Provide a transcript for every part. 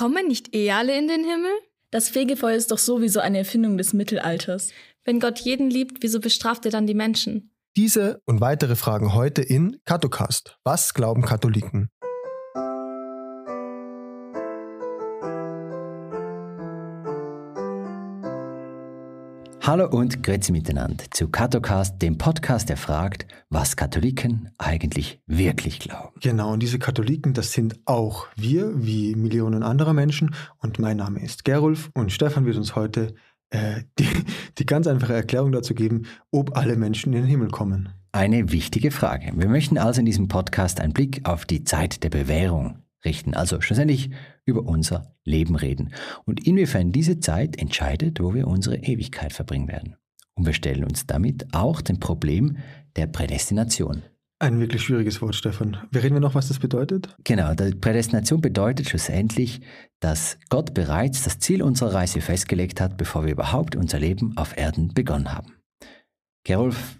Kommen nicht eh alle in den Himmel? Das Fegefeuer ist doch sowieso eine Erfindung des Mittelalters. Wenn Gott jeden liebt, wieso bestraft er dann die Menschen? Diese und weitere Fragen heute in Katocast. Was glauben Katholiken? Hallo und grüezi miteinander zu Katocast, dem Podcast, der fragt, was Katholiken eigentlich wirklich glauben. Genau, und diese Katholiken, das sind auch wir, wie Millionen anderer Menschen. Und mein Name ist Gerulf und Stefan wird uns heute äh, die, die ganz einfache Erklärung dazu geben, ob alle Menschen in den Himmel kommen. Eine wichtige Frage. Wir möchten also in diesem Podcast einen Blick auf die Zeit der Bewährung richten. Also schlussendlich über unser Leben reden. Und inwiefern diese Zeit entscheidet, wo wir unsere Ewigkeit verbringen werden. Und wir stellen uns damit auch dem Problem der Prädestination. Ein wirklich schwieriges Wort, Stefan. Wir reden wir noch, was das bedeutet? Genau, die Prädestination bedeutet schlussendlich, dass Gott bereits das Ziel unserer Reise festgelegt hat, bevor wir überhaupt unser Leben auf Erden begonnen haben. Gerolf,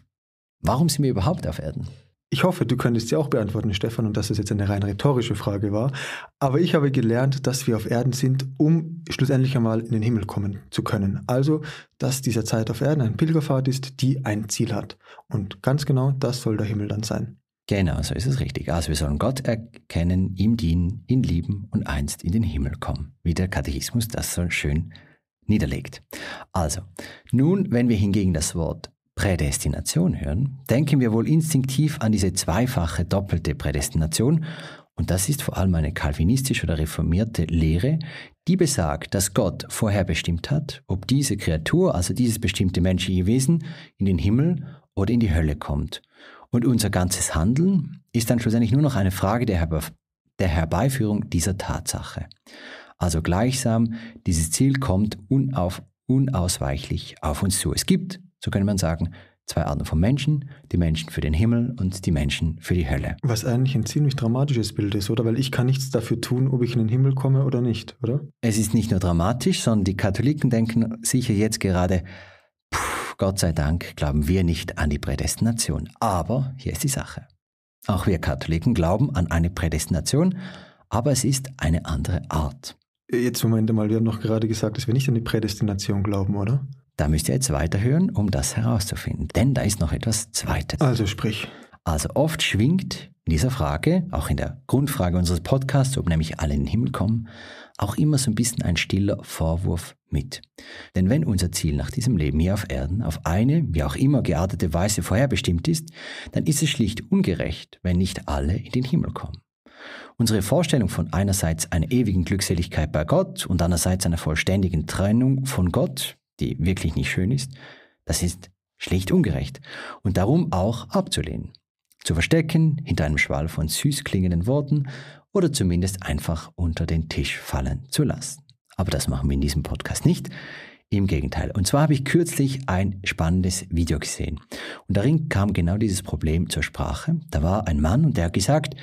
warum sind wir überhaupt auf Erden? Ich hoffe, du könntest sie auch beantworten, Stefan, und dass es jetzt eine rein rhetorische Frage war. Aber ich habe gelernt, dass wir auf Erden sind, um schlussendlich einmal in den Himmel kommen zu können. Also, dass diese Zeit auf Erden eine Pilgerfahrt ist, die ein Ziel hat. Und ganz genau das soll der Himmel dann sein. Genau, so ist es richtig. Also wir sollen Gott erkennen, ihm dienen, ihn lieben und einst in den Himmel kommen. Wie der Katechismus das so schön niederlegt. Also, nun, wenn wir hingegen das Wort Prädestination hören, denken wir wohl instinktiv an diese zweifache doppelte Prädestination und das ist vor allem eine kalvinistische oder reformierte Lehre, die besagt, dass Gott vorherbestimmt hat, ob diese Kreatur, also dieses bestimmte menschliche Wesen, in den Himmel oder in die Hölle kommt. Und unser ganzes Handeln ist dann schlussendlich nur noch eine Frage der, Herbe der Herbeiführung dieser Tatsache. Also gleichsam, dieses Ziel kommt unauf unausweichlich auf uns zu. Es gibt so könnte man sagen, zwei Arten von Menschen, die Menschen für den Himmel und die Menschen für die Hölle. Was eigentlich ein ziemlich dramatisches Bild ist, oder? Weil ich kann nichts dafür tun, ob ich in den Himmel komme oder nicht, oder? Es ist nicht nur dramatisch, sondern die Katholiken denken sicher jetzt gerade, Gott sei Dank glauben wir nicht an die Prädestination. Aber hier ist die Sache. Auch wir Katholiken glauben an eine Prädestination, aber es ist eine andere Art. Jetzt Moment mal, wir haben noch gerade gesagt, dass wir nicht an die Prädestination glauben, oder? Da müsst ihr jetzt weiterhören, um das herauszufinden. Denn da ist noch etwas Zweites. Also sprich. Also oft schwingt in dieser Frage, auch in der Grundfrage unseres Podcasts, ob nämlich alle in den Himmel kommen, auch immer so ein bisschen ein stiller Vorwurf mit. Denn wenn unser Ziel nach diesem Leben hier auf Erden auf eine, wie auch immer geartete Weise vorherbestimmt ist, dann ist es schlicht ungerecht, wenn nicht alle in den Himmel kommen. Unsere Vorstellung von einerseits einer ewigen Glückseligkeit bei Gott und andererseits einer vollständigen Trennung von Gott, die wirklich nicht schön ist, das ist schlicht ungerecht und darum auch abzulehnen, zu verstecken hinter einem Schwall von süß klingenden Worten oder zumindest einfach unter den Tisch fallen zu lassen. Aber das machen wir in diesem Podcast nicht. Im Gegenteil. Und zwar habe ich kürzlich ein spannendes Video gesehen. Und darin kam genau dieses Problem zur Sprache. Da war ein Mann und der hat gesagt,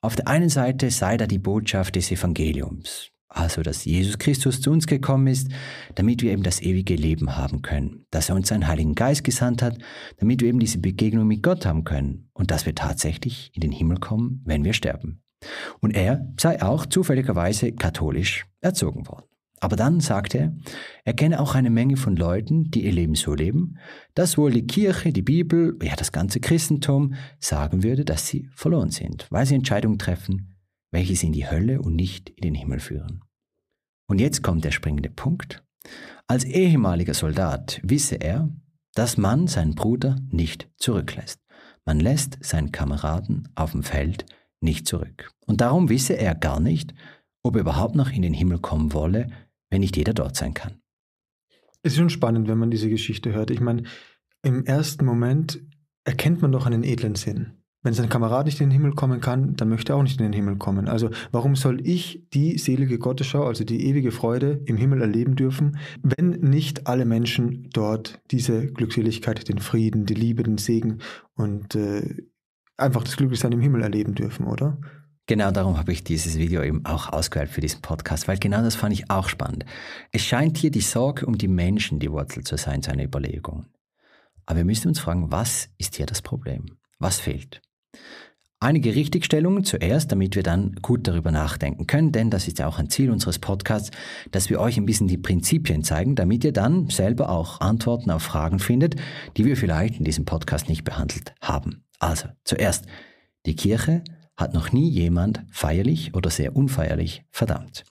auf der einen Seite sei da die Botschaft des Evangeliums. Also, dass Jesus Christus zu uns gekommen ist, damit wir eben das ewige Leben haben können. Dass er uns seinen Heiligen Geist gesandt hat, damit wir eben diese Begegnung mit Gott haben können. Und dass wir tatsächlich in den Himmel kommen, wenn wir sterben. Und er sei auch zufälligerweise katholisch erzogen worden. Aber dann sagte er, er kenne auch eine Menge von Leuten, die ihr Leben so leben, dass wohl die Kirche, die Bibel, ja das ganze Christentum sagen würde, dass sie verloren sind, weil sie Entscheidungen treffen, welche sie in die Hölle und nicht in den Himmel führen. Und jetzt kommt der springende Punkt. Als ehemaliger Soldat wisse er, dass man seinen Bruder nicht zurücklässt. Man lässt seinen Kameraden auf dem Feld nicht zurück. Und darum wisse er gar nicht, ob er überhaupt noch in den Himmel kommen wolle, wenn nicht jeder dort sein kann. Es ist schon spannend, wenn man diese Geschichte hört. Ich meine, im ersten Moment erkennt man doch einen edlen Sinn. Wenn sein Kamerad nicht in den Himmel kommen kann, dann möchte er auch nicht in den Himmel kommen. Also warum soll ich die selige Gottesschau, also die ewige Freude im Himmel erleben dürfen, wenn nicht alle Menschen dort diese Glückseligkeit, den Frieden, die Liebe, den Segen und äh, einfach das Glücklichsein im Himmel erleben dürfen, oder? Genau darum habe ich dieses Video eben auch ausgewählt für diesen Podcast, weil genau das fand ich auch spannend. Es scheint hier die Sorge um die Menschen die Wurzel zu sein, seine Überlegungen. Aber wir müssen uns fragen, was ist hier das Problem? Was fehlt? Einige Richtigstellungen zuerst, damit wir dann gut darüber nachdenken können, denn das ist ja auch ein Ziel unseres Podcasts, dass wir euch ein bisschen die Prinzipien zeigen, damit ihr dann selber auch Antworten auf Fragen findet, die wir vielleicht in diesem Podcast nicht behandelt haben. Also, zuerst, die Kirche hat noch nie jemand feierlich oder sehr unfeierlich verdammt.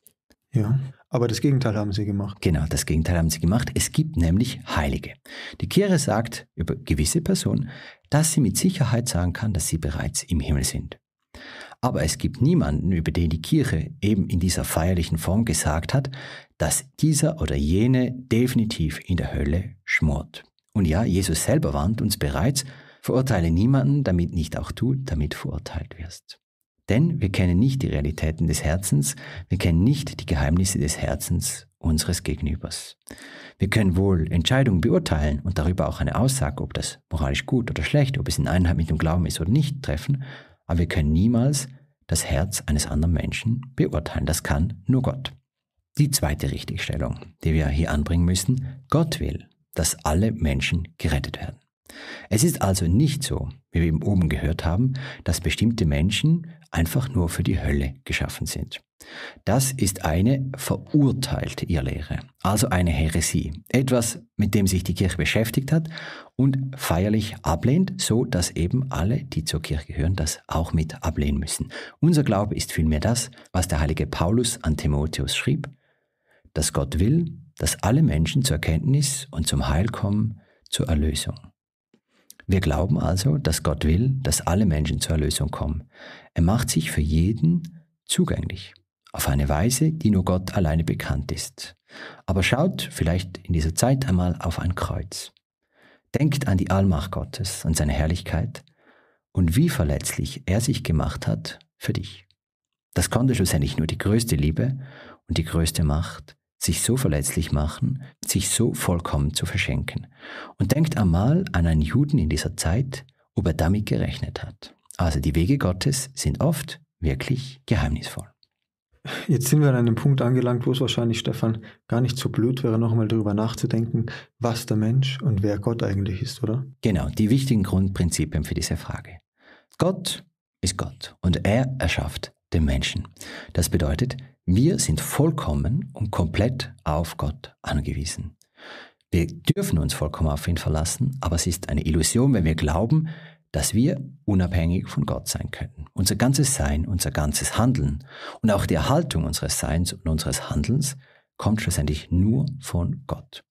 Ja. Aber das Gegenteil haben sie gemacht. Genau, das Gegenteil haben sie gemacht. Es gibt nämlich Heilige. Die Kirche sagt über gewisse Personen, dass sie mit Sicherheit sagen kann, dass sie bereits im Himmel sind. Aber es gibt niemanden, über den die Kirche eben in dieser feierlichen Form gesagt hat, dass dieser oder jene definitiv in der Hölle schmort. Und ja, Jesus selber warnt uns bereits, verurteile niemanden, damit nicht auch du damit verurteilt wirst. Denn wir kennen nicht die Realitäten des Herzens, wir kennen nicht die Geheimnisse des Herzens unseres Gegenübers. Wir können wohl Entscheidungen beurteilen und darüber auch eine Aussage, ob das moralisch gut oder schlecht, ob es in Einheit mit dem Glauben ist oder nicht, treffen, aber wir können niemals das Herz eines anderen Menschen beurteilen. Das kann nur Gott. Die zweite Richtigstellung, die wir hier anbringen müssen, Gott will, dass alle Menschen gerettet werden. Es ist also nicht so, wie wir eben oben gehört haben, dass bestimmte Menschen einfach nur für die Hölle geschaffen sind. Das ist eine verurteilte Irrlehre, also eine Häresie, etwas, mit dem sich die Kirche beschäftigt hat und feierlich ablehnt, so dass eben alle, die zur Kirche gehören, das auch mit ablehnen müssen. Unser Glaube ist vielmehr das, was der heilige Paulus an Timotheus schrieb, dass Gott will, dass alle Menschen zur Erkenntnis und zum Heil kommen, zur Erlösung. Wir glauben also, dass Gott will, dass alle Menschen zur Erlösung kommen. Er macht sich für jeden zugänglich, auf eine Weise, die nur Gott alleine bekannt ist. Aber schaut vielleicht in dieser Zeit einmal auf ein Kreuz. Denkt an die Allmacht Gottes, an seine Herrlichkeit und wie verletzlich er sich gemacht hat für dich. Das konnte schlussendlich nur die größte Liebe und die größte Macht, sich so verletzlich machen, sich so vollkommen zu verschenken. Und denkt einmal an einen Juden in dieser Zeit, ob er damit gerechnet hat. Also die Wege Gottes sind oft wirklich geheimnisvoll. Jetzt sind wir an einem Punkt angelangt, wo es wahrscheinlich, Stefan, gar nicht so blöd wäre, nochmal darüber nachzudenken, was der Mensch und wer Gott eigentlich ist, oder? Genau, die wichtigen Grundprinzipien für diese Frage. Gott ist Gott und er erschafft dem Menschen. Das bedeutet, wir sind vollkommen und komplett auf Gott angewiesen. Wir dürfen uns vollkommen auf ihn verlassen, aber es ist eine Illusion, wenn wir glauben, dass wir unabhängig von Gott sein können. Unser ganzes Sein, unser ganzes Handeln und auch die Erhaltung unseres Seins und unseres Handelns kommt schlussendlich nur von Gott.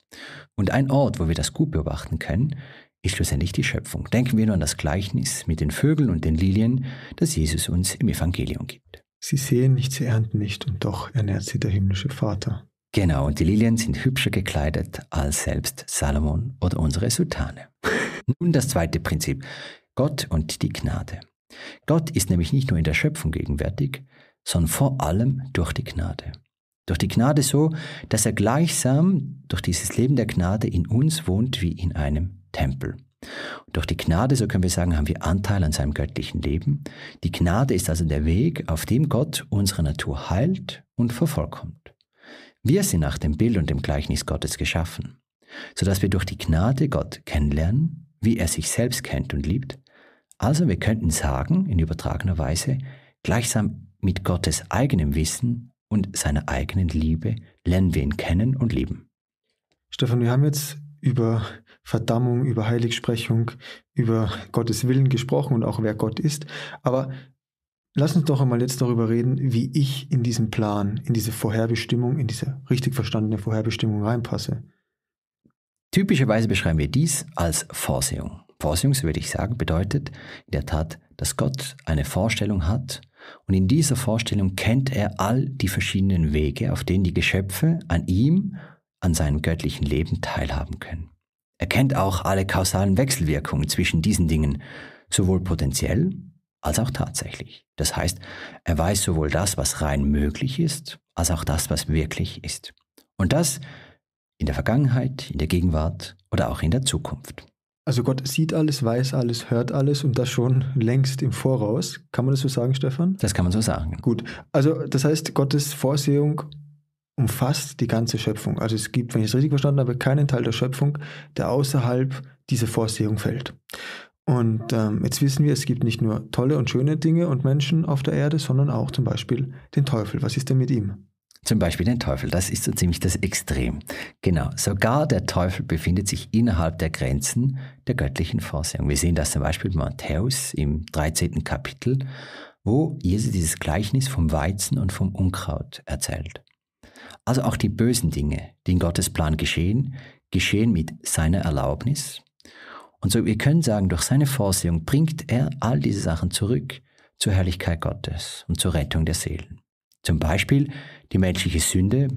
Und ein Ort, wo wir das gut beobachten können, ist schlussendlich die Schöpfung. Denken wir nur an das Gleichnis mit den Vögeln und den Lilien, das Jesus uns im Evangelium gibt. Sie sehen nicht, sie ernten nicht, und doch ernährt sie der himmlische Vater. Genau, und die Lilien sind hübscher gekleidet als selbst Salomon oder unsere Sultane. Nun das zweite Prinzip, Gott und die Gnade. Gott ist nämlich nicht nur in der Schöpfung gegenwärtig, sondern vor allem durch die Gnade. Durch die Gnade so, dass er gleichsam durch dieses Leben der Gnade in uns wohnt wie in einem Tempel. Und durch die Gnade, so können wir sagen, haben wir Anteil an seinem göttlichen Leben. Die Gnade ist also der Weg, auf dem Gott unsere Natur heilt und vervollkommt. Wir sind nach dem Bild und dem Gleichnis Gottes geschaffen, sodass wir durch die Gnade Gott kennenlernen, wie er sich selbst kennt und liebt. Also wir könnten sagen, in übertragener Weise, gleichsam mit Gottes eigenem Wissen und seiner eigenen Liebe lernen wir ihn kennen und lieben. Stefan, wir haben jetzt über Verdammung, über Heiligsprechung, über Gottes Willen gesprochen und auch wer Gott ist. Aber lass uns doch einmal jetzt darüber reden, wie ich in diesen Plan, in diese Vorherbestimmung, in diese richtig verstandene Vorherbestimmung reinpasse. Typischerweise beschreiben wir dies als Vorsehung. Vorsehung, so würde ich sagen, bedeutet in der Tat, dass Gott eine Vorstellung hat und in dieser Vorstellung kennt er all die verschiedenen Wege, auf denen die Geschöpfe an ihm, an seinem göttlichen Leben teilhaben können. Er kennt auch alle kausalen Wechselwirkungen zwischen diesen Dingen, sowohl potenziell als auch tatsächlich. Das heißt, er weiß sowohl das, was rein möglich ist, als auch das, was wirklich ist. Und das in der Vergangenheit, in der Gegenwart oder auch in der Zukunft. Also Gott sieht alles, weiß alles, hört alles und das schon längst im Voraus. Kann man das so sagen, Stefan? Das kann man so sagen. Gut. Also das heißt, Gottes Vorsehung umfasst die ganze Schöpfung. Also es gibt, wenn ich es richtig verstanden habe, keinen Teil der Schöpfung, der außerhalb dieser Vorsehung fällt. Und ähm, jetzt wissen wir, es gibt nicht nur tolle und schöne Dinge und Menschen auf der Erde, sondern auch zum Beispiel den Teufel. Was ist denn mit ihm? Zum Beispiel den Teufel, das ist so ziemlich das Extrem. Genau, sogar der Teufel befindet sich innerhalb der Grenzen der göttlichen Vorsehung. Wir sehen das zum Beispiel in Matthäus im 13. Kapitel, wo Jesus dieses Gleichnis vom Weizen und vom Unkraut erzählt. Also auch die bösen Dinge, die in Gottes Plan geschehen, geschehen mit seiner Erlaubnis. Und so, wir können sagen, durch seine Vorsehung bringt er all diese Sachen zurück zur Herrlichkeit Gottes und zur Rettung der Seelen. Zum Beispiel die menschliche Sünde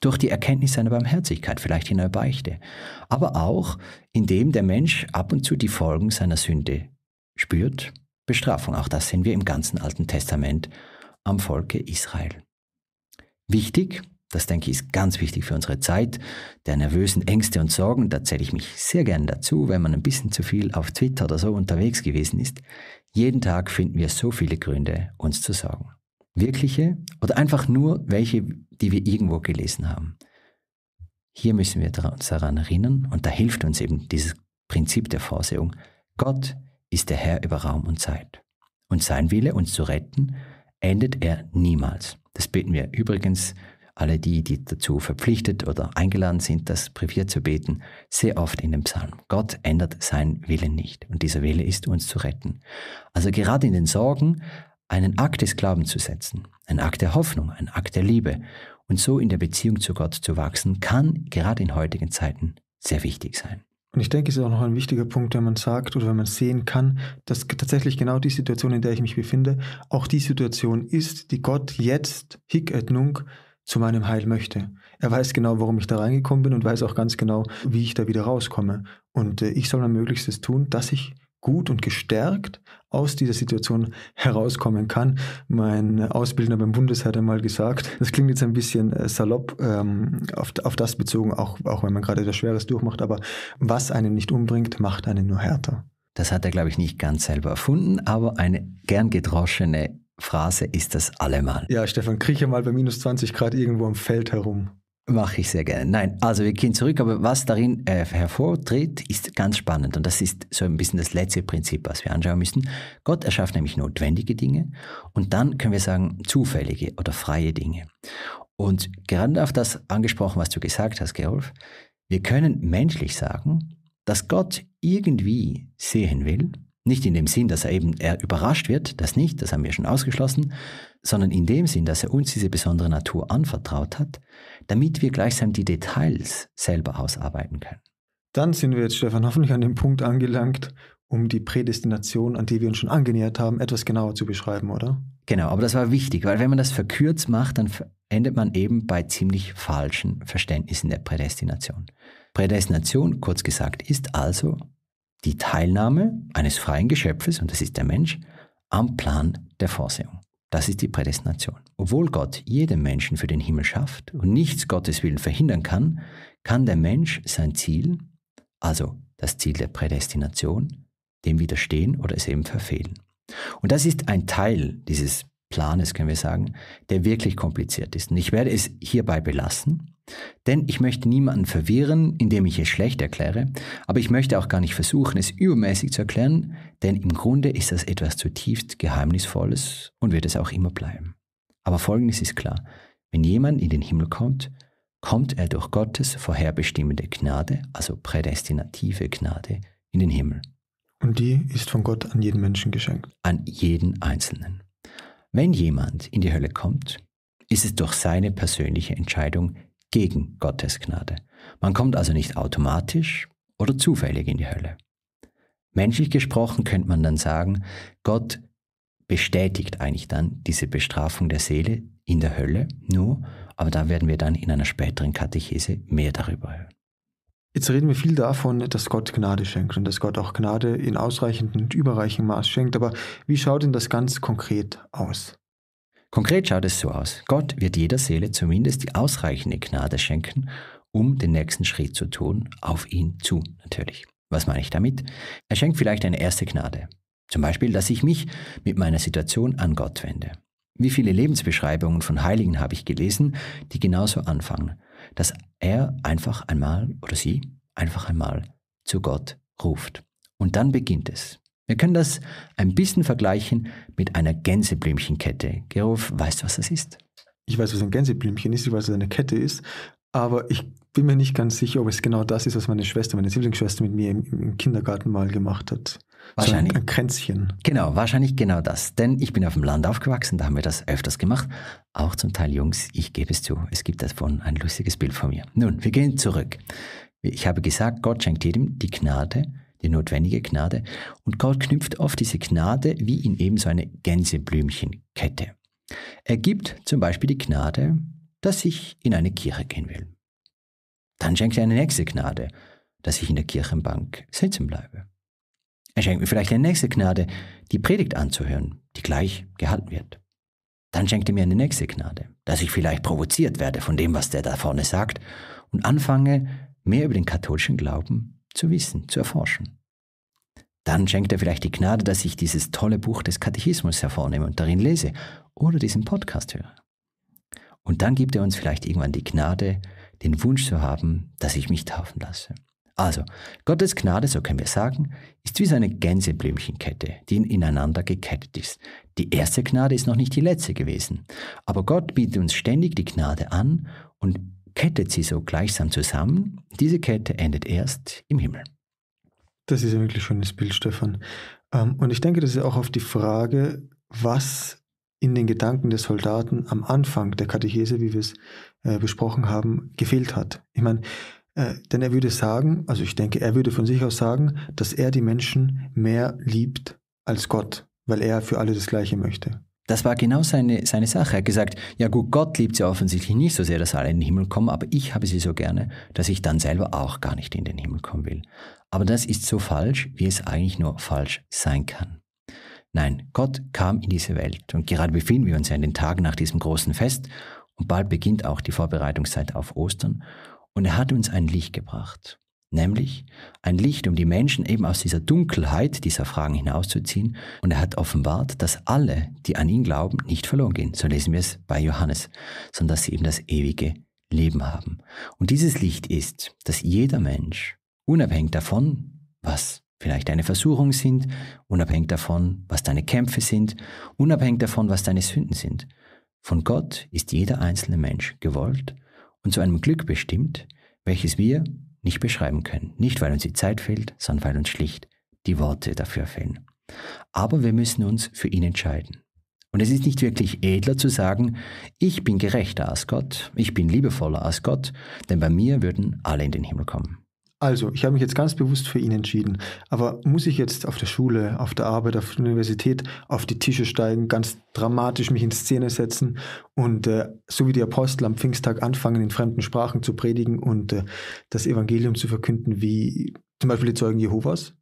durch die Erkenntnis seiner Barmherzigkeit, vielleicht in einer Beichte, aber auch indem der Mensch ab und zu die Folgen seiner Sünde spürt, Bestrafung. Auch das sehen wir im ganzen Alten Testament am Volke Israel. Wichtig, das denke ich ist ganz wichtig für unsere Zeit der nervösen Ängste und Sorgen. Da zähle ich mich sehr gerne dazu, wenn man ein bisschen zu viel auf Twitter oder so unterwegs gewesen ist. Jeden Tag finden wir so viele Gründe, uns zu sorgen. Wirkliche oder einfach nur welche, die wir irgendwo gelesen haben. Hier müssen wir uns daran erinnern und da hilft uns eben dieses Prinzip der Vorsehung. Gott ist der Herr über Raum und Zeit. Und sein Wille, uns zu retten, endet er niemals. Das beten wir übrigens alle die, die dazu verpflichtet oder eingeladen sind, das privat zu beten, sehr oft in dem Psalm. Gott ändert seinen Willen nicht und dieser Wille ist, uns zu retten. Also gerade in den Sorgen einen Akt des Glaubens zu setzen, einen Akt der Hoffnung, einen Akt der Liebe und so in der Beziehung zu Gott zu wachsen, kann gerade in heutigen Zeiten sehr wichtig sein. Und ich denke, es ist auch noch ein wichtiger Punkt, wenn man sagt oder wenn man sehen kann, dass tatsächlich genau die Situation, in der ich mich befinde, auch die Situation ist, die Gott jetzt, Hick et nunc, zu meinem Heil möchte. Er weiß genau, warum ich da reingekommen bin und weiß auch ganz genau, wie ich da wieder rauskomme. Und äh, ich soll mein Möglichstes tun, dass ich gut und gestärkt aus dieser Situation herauskommen kann. Mein Ausbildender beim Bundes hat einmal gesagt, das klingt jetzt ein bisschen äh, salopp ähm, auf, auf das bezogen, auch, auch wenn man gerade etwas Schweres durchmacht, aber was einen nicht umbringt, macht einen nur härter. Das hat er, glaube ich, nicht ganz selber erfunden, aber eine gern gedroschene Phrase ist das allemal. Ja, Stefan, krieche mal bei minus 20 Grad irgendwo am Feld herum. Mache ich sehr gerne. Nein, also wir gehen zurück, aber was darin äh, hervortritt, ist ganz spannend und das ist so ein bisschen das letzte Prinzip, was wir anschauen müssen. Gott erschafft nämlich notwendige Dinge und dann können wir sagen zufällige oder freie Dinge. Und gerade auf das angesprochen, was du gesagt hast, Gerolf, wir können menschlich sagen, dass Gott irgendwie sehen will, nicht in dem Sinn, dass er eben er überrascht wird, das nicht, das haben wir schon ausgeschlossen, sondern in dem Sinn, dass er uns diese besondere Natur anvertraut hat, damit wir gleichsam die Details selber ausarbeiten können. Dann sind wir jetzt, Stefan, hoffentlich an dem Punkt angelangt, um die Prädestination, an die wir uns schon angenähert haben, etwas genauer zu beschreiben, oder? Genau, aber das war wichtig, weil wenn man das verkürzt macht, dann endet man eben bei ziemlich falschen Verständnissen der Prädestination. Prädestination, kurz gesagt, ist also die Teilnahme eines freien Geschöpfes, und das ist der Mensch, am Plan der Vorsehung. Das ist die Prädestination. Obwohl Gott jeden Menschen für den Himmel schafft und nichts Gottes Willen verhindern kann, kann der Mensch sein Ziel, also das Ziel der Prädestination, dem widerstehen oder es eben verfehlen. Und das ist ein Teil dieses Planes, können wir sagen, der wirklich kompliziert ist. Und ich werde es hierbei belassen, denn ich möchte niemanden verwirren, indem ich es schlecht erkläre, aber ich möchte auch gar nicht versuchen, es übermäßig zu erklären, denn im Grunde ist das etwas zutiefst Geheimnisvolles und wird es auch immer bleiben. Aber Folgendes ist klar, wenn jemand in den Himmel kommt, kommt er durch Gottes vorherbestimmende Gnade, also prädestinative Gnade, in den Himmel. Und die ist von Gott an jeden Menschen geschenkt. An jeden Einzelnen. Wenn jemand in die Hölle kommt, ist es durch seine persönliche Entscheidung gegen Gottes Gnade. Man kommt also nicht automatisch oder zufällig in die Hölle. Menschlich gesprochen könnte man dann sagen, Gott bestätigt eigentlich dann diese Bestrafung der Seele in der Hölle nur, aber da werden wir dann in einer späteren Katechese mehr darüber hören. Jetzt reden wir viel davon, dass Gott Gnade schenkt und dass Gott auch Gnade in ausreichendem und überreichendem Maß schenkt. Aber wie schaut denn das ganz konkret aus? Konkret schaut es so aus. Gott wird jeder Seele zumindest die ausreichende Gnade schenken, um den nächsten Schritt zu tun, auf ihn zu natürlich. Was meine ich damit? Er schenkt vielleicht eine erste Gnade. Zum Beispiel, dass ich mich mit meiner Situation an Gott wende. Wie viele Lebensbeschreibungen von Heiligen habe ich gelesen, die genauso anfangen dass er einfach einmal oder sie einfach einmal zu Gott ruft. Und dann beginnt es. Wir können das ein bisschen vergleichen mit einer Gänseblümchenkette. Gerolf, weißt du, was das ist? Ich weiß, was ein Gänseblümchen ist, ich weiß, was eine Kette ist, aber ich bin mir nicht ganz sicher, ob es genau das ist, was meine Schwester, meine Zwillingsschwester mit mir im, im, Kindergarten mal gemacht hat. Wahrscheinlich. So ein, ein Kränzchen. Genau, wahrscheinlich genau das. Denn ich bin auf dem Land aufgewachsen, da haben wir das öfters gemacht. Auch zum Teil Jungs, ich gebe es zu. Es gibt davon ein lustiges Bild von mir. Nun, wir gehen zurück. Ich habe gesagt, Gott schenkt jedem die Gnade, die notwendige Gnade. Und Gott knüpft oft diese Gnade wie in eben so eine Gänseblümchenkette. Er gibt zum Beispiel die Gnade, dass ich in eine Kirche gehen will. Dann schenkt er eine nächste Gnade, dass ich in der Kirchenbank sitzen bleibe. Er schenkt mir vielleicht eine nächste Gnade, die Predigt anzuhören, die gleich gehalten wird. Dann schenkt er mir eine nächste Gnade, dass ich vielleicht provoziert werde von dem, was der da vorne sagt und anfange, mehr über den katholischen Glauben zu wissen, zu erforschen. Dann schenkt er vielleicht die Gnade, dass ich dieses tolle Buch des Katechismus hervornehme und darin lese oder diesen Podcast höre. Und dann gibt er uns vielleicht irgendwann die Gnade, den Wunsch zu haben, dass ich mich taufen lasse. Also, Gottes Gnade, so können wir sagen, ist wie so eine Gänseblümchenkette, die ineinander gekettet ist. Die erste Gnade ist noch nicht die letzte gewesen, aber Gott bietet uns ständig die Gnade an und kettet sie so gleichsam zusammen. Diese Kette endet erst im Himmel. Das ist ein wirklich schönes Bild, Stefan. Ähm, und ich denke, das ist auch auf die Frage, was in den Gedanken des Soldaten am Anfang der Katechese, wie wir es äh, besprochen haben, gefehlt hat. Ich meine, äh, denn er würde sagen, also ich denke, er würde von sich aus sagen, dass er die Menschen mehr liebt als Gott, weil er für alle das Gleiche möchte. Das war genau seine, seine Sache. Er hat gesagt, ja gut, Gott liebt sie offensichtlich nicht so sehr, dass alle in den Himmel kommen, aber ich habe sie so gerne, dass ich dann selber auch gar nicht in den Himmel kommen will. Aber das ist so falsch, wie es eigentlich nur falsch sein kann. Nein, Gott kam in diese Welt und gerade befinden wir uns ja in den Tagen nach diesem großen Fest und bald beginnt auch die Vorbereitungszeit auf Ostern und er hat uns ein Licht gebracht, nämlich ein Licht, um die Menschen eben aus dieser Dunkelheit dieser Fragen hinauszuziehen und er hat offenbart, dass alle, die an ihn glauben, nicht verloren gehen, so lesen wir es bei Johannes, sondern dass sie eben das ewige Leben haben. Und dieses Licht ist, dass jeder Mensch, unabhängig davon, was vielleicht eine Versuchung sind, unabhängig davon, was deine Kämpfe sind, unabhängig davon, was deine Sünden sind. Von Gott ist jeder einzelne Mensch gewollt und zu einem Glück bestimmt, welches wir nicht beschreiben können. Nicht, weil uns die Zeit fehlt, sondern weil uns schlicht die Worte dafür fehlen. Aber wir müssen uns für ihn entscheiden. Und es ist nicht wirklich edler zu sagen, ich bin gerechter als Gott, ich bin liebevoller als Gott, denn bei mir würden alle in den Himmel kommen. Also, ich habe mich jetzt ganz bewusst für ihn entschieden. Aber muss ich jetzt auf der Schule, auf der Arbeit, auf der Universität auf die Tische steigen, ganz dramatisch mich in Szene setzen und äh, so wie die Apostel am Pfingsttag anfangen, in fremden Sprachen zu predigen und äh, das Evangelium zu verkünden, wie zum Beispiel die Zeugen Jehovas?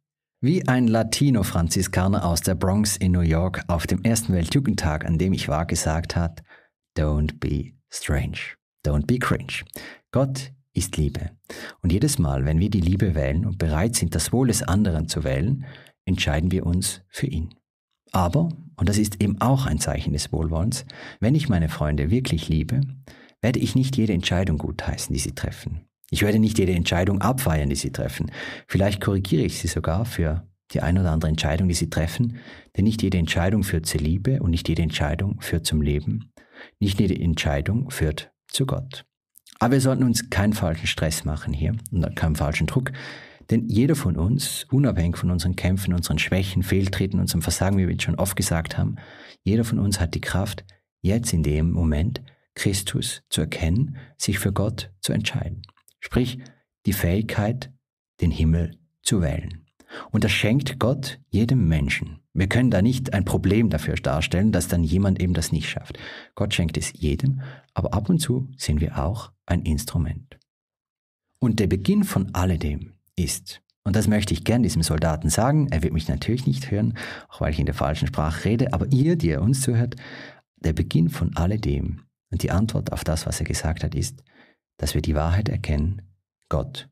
Wie ein Latino-Franziskaner aus der Bronx in New York auf dem ersten Weltjugendtag, an dem ich war, gesagt hat, Don't be strange, don't be cringe. Gott ist Liebe. Und jedes Mal, wenn wir die Liebe wählen und bereit sind, das Wohl des anderen zu wählen, entscheiden wir uns für ihn. Aber, und das ist eben auch ein Zeichen des Wohlwollens, wenn ich meine Freunde wirklich liebe, werde ich nicht jede Entscheidung gutheißen, die sie treffen. Ich werde nicht jede Entscheidung abfeiern, die sie treffen. Vielleicht korrigiere ich sie sogar für die ein oder andere Entscheidung, die sie treffen, denn nicht jede Entscheidung führt zur Liebe und nicht jede Entscheidung führt zum Leben. Nicht jede Entscheidung führt zu Gott. Aber wir sollten uns keinen falschen Stress machen hier und keinen falschen Druck. Denn jeder von uns, unabhängig von unseren Kämpfen, unseren Schwächen, Fehltritten, unserem Versagen, wie wir es schon oft gesagt haben, jeder von uns hat die Kraft, jetzt in dem Moment Christus zu erkennen, sich für Gott zu entscheiden. Sprich, die Fähigkeit, den Himmel zu wählen. Und das schenkt Gott jedem Menschen. Wir können da nicht ein Problem dafür darstellen, dass dann jemand eben das nicht schafft. Gott schenkt es jedem, aber ab und zu sind wir auch ein Instrument. Und der Beginn von alledem ist, und das möchte ich gern diesem Soldaten sagen, er wird mich natürlich nicht hören, auch weil ich in der falschen Sprache rede, aber ihr, die ihr uns zuhört, der Beginn von alledem und die Antwort auf das, was er gesagt hat, ist, dass wir die Wahrheit erkennen, Gott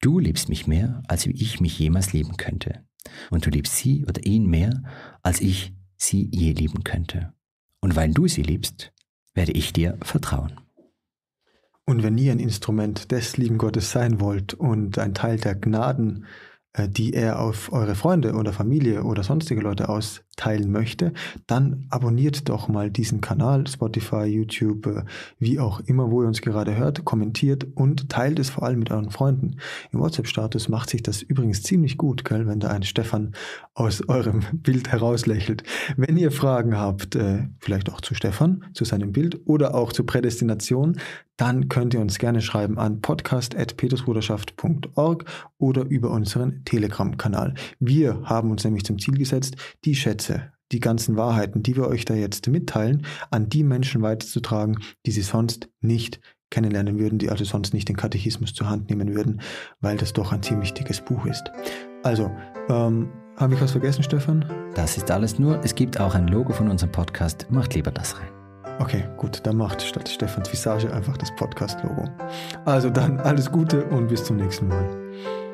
Du liebst mich mehr, als wie ich mich jemals lieben könnte. Und du liebst sie oder ihn mehr, als ich sie je lieben könnte. Und weil du sie liebst, werde ich dir vertrauen. Und wenn ihr ein Instrument des lieben Gottes sein wollt und ein Teil der Gnaden, äh, die er auf eure Freunde oder Familie oder sonstige Leute aus teilen möchte, dann abonniert doch mal diesen Kanal, Spotify, YouTube, äh, wie auch immer, wo ihr uns gerade hört, kommentiert und teilt es vor allem mit euren Freunden. Im WhatsApp-Status macht sich das übrigens ziemlich gut, gell, wenn da ein Stefan aus eurem Bild herauslächelt. Wenn ihr Fragen habt, äh, vielleicht auch zu Stefan, zu seinem Bild oder auch zur Prädestination, dann könnt ihr uns gerne schreiben an podcast.petersbruderschaft.org oder über unseren Telegram-Kanal. Wir haben uns nämlich zum Ziel gesetzt, die Schätze Geheimnisse, die ganzen Wahrheiten, die wir euch da jetzt mitteilen, an die Menschen weiterzutragen, die sie sonst nicht kennenlernen würden, die also sonst nicht den Katechismus zur Hand nehmen würden, weil das doch ein ziemlich dickes Buch ist. Also, ähm, habe ich was vergessen, Stefan? Das ist alles nur. Es gibt auch ein Logo von unserem Podcast. Macht lieber das rein. Okay, gut, dann macht statt Stefans Visage einfach das Podcast-Logo. Also dann alles Gute und bis zum nächsten Mal.